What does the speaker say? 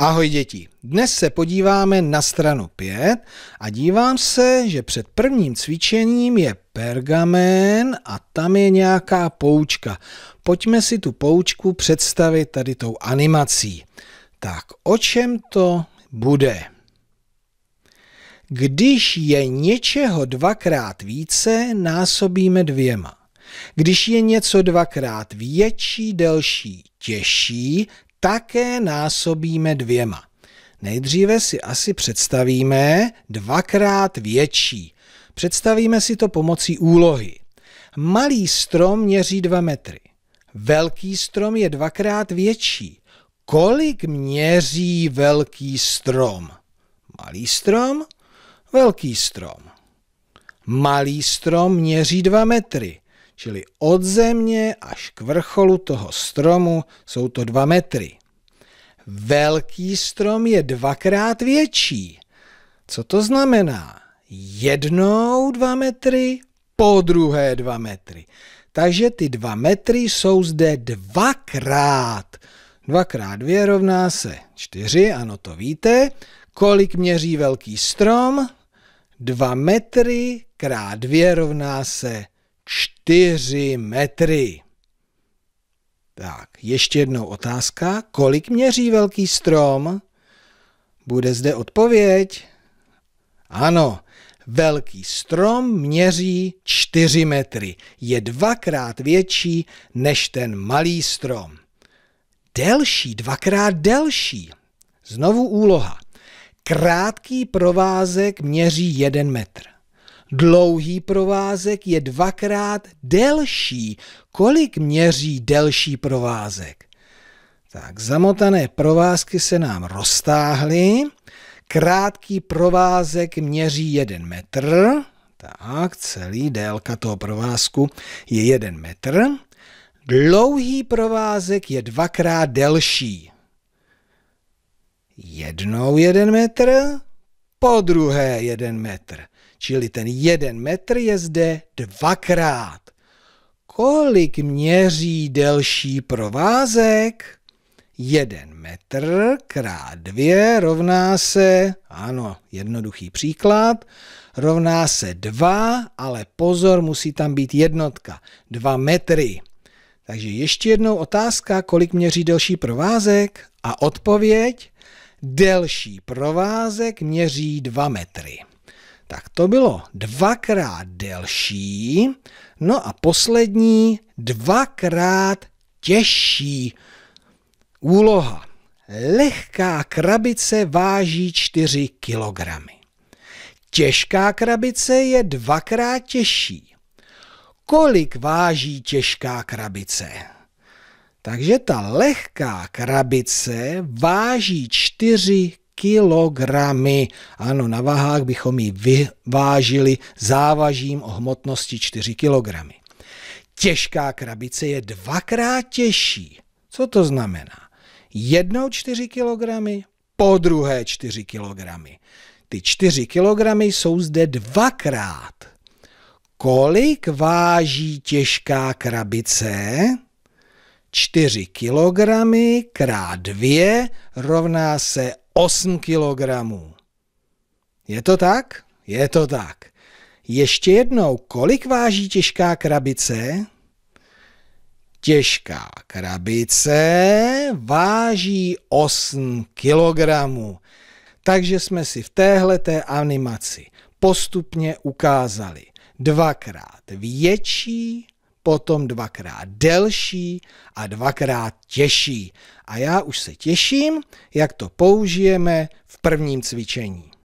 Ahoj děti, dnes se podíváme na stranu 5 a dívám se, že před prvním cvičením je pergamen a tam je nějaká poučka. Pojďme si tu poučku představit tady tou animací. Tak o čem to bude? Když je něčeho dvakrát více, násobíme dvěma. Když je něco dvakrát větší, delší, těžší, také násobíme dvěma. Nejdříve si asi představíme dvakrát větší. Představíme si to pomocí úlohy. Malý strom měří 2 metry. Velký strom je dvakrát větší. Kolik měří velký strom? Malý strom, velký strom. Malý strom měří 2 metry, čili od země až k vrcholu toho stromu jsou to 2 metry. Velký strom je dvakrát větší. Co to znamená? Jednou dva metry, po druhé dva metry. Takže ty dva metry jsou zde dvakrát. Dvakrát dvě rovná se čtyři, ano to víte. Kolik měří velký strom? Dva metry krát dvě rovná se čtyři metry. Tak, ještě jednou otázka. Kolik měří velký strom? Bude zde odpověď? Ano, velký strom měří 4 metry. Je dvakrát větší než ten malý strom. Delší, dvakrát delší. Znovu úloha. Krátký provázek měří 1 metr. Dlouhý provázek je dvakrát delší. Kolik měří delší provázek? Tak, zamotané provázky se nám roztáhly. Krátký provázek měří 1 metr. Tak, celý délka toho provázku je 1 metr. Dlouhý provázek je dvakrát delší. Jednou jeden metr, po druhé jeden metr. Čili ten jeden metr je zde dvakrát. Kolik měří delší provázek? Jeden metr krát dvě rovná se, ano, jednoduchý příklad, rovná se dva, ale pozor, musí tam být jednotka, dva metry. Takže ještě jednou otázka, kolik měří delší provázek? A odpověď? Delší provázek měří dva metry tak to bylo dvakrát delší, no a poslední dvakrát těžší úloha. Lehká krabice váží 4 kilogramy. Těžká krabice je dvakrát těžší. Kolik váží těžká krabice? Takže ta lehká krabice váží 4 kilogramy. Ano, na vahách bychom ji vyvážili závažím o hmotnosti 4 kilogramy. Těžká krabice je dvakrát těžší. Co to znamená? Jednou 4 kilogramy, po druhé 4 kilogramy. Ty 4 kilogramy jsou zde dvakrát. Kolik váží těžká krabice? 4 kilogramy krát 2 rovná se 8 kilogramů. Je to tak? Je to tak. Ještě jednou, kolik váží těžká krabice? Těžká krabice váží 8 kilogramů. Takže jsme si v téhle animaci postupně ukázali dvakrát větší potom dvakrát delší a dvakrát těžší. A já už se těším, jak to použijeme v prvním cvičení.